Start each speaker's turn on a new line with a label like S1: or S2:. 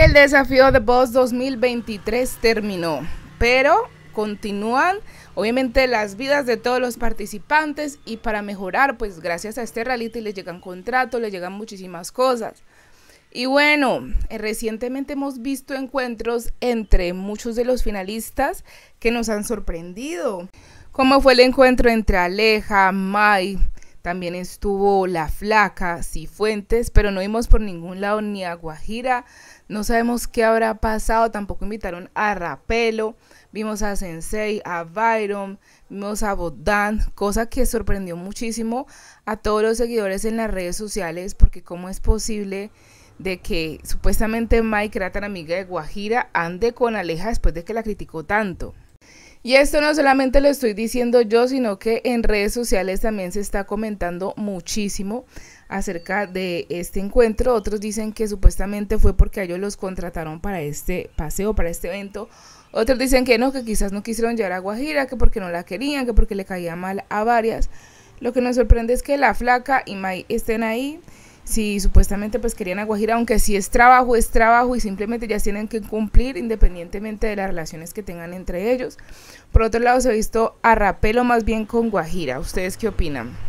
S1: El desafío de Boss 2023 terminó, pero continúan obviamente las vidas de todos los participantes y para mejorar, pues gracias a este reality les llegan contratos, les llegan muchísimas cosas. Y bueno, eh, recientemente hemos visto encuentros entre muchos de los finalistas que nos han sorprendido, como fue el encuentro entre Aleja, Mai, también estuvo La Flaca, Cifuentes, pero no vimos por ningún lado ni a Guajira. No sabemos qué habrá pasado. Tampoco invitaron a Rapelo. Vimos a Sensei, a Byron, vimos a Bodán, cosa que sorprendió muchísimo a todos los seguidores en las redes sociales, porque cómo es posible de que supuestamente Mike era tan amiga de Guajira ande con Aleja después de que la criticó tanto. Y esto no solamente lo estoy diciendo yo, sino que en redes sociales también se está comentando muchísimo acerca de este encuentro. Otros dicen que supuestamente fue porque ellos los contrataron para este paseo, para este evento. Otros dicen que no, que quizás no quisieron llevar a Guajira, que porque no la querían, que porque le caía mal a varias. Lo que nos sorprende es que la flaca y May estén ahí si supuestamente pues querían a Guajira, aunque si es trabajo, es trabajo y simplemente ya tienen que cumplir independientemente de las relaciones que tengan entre ellos. Por otro lado, se ha visto a rapelo más bien con Guajira. ¿Ustedes qué opinan?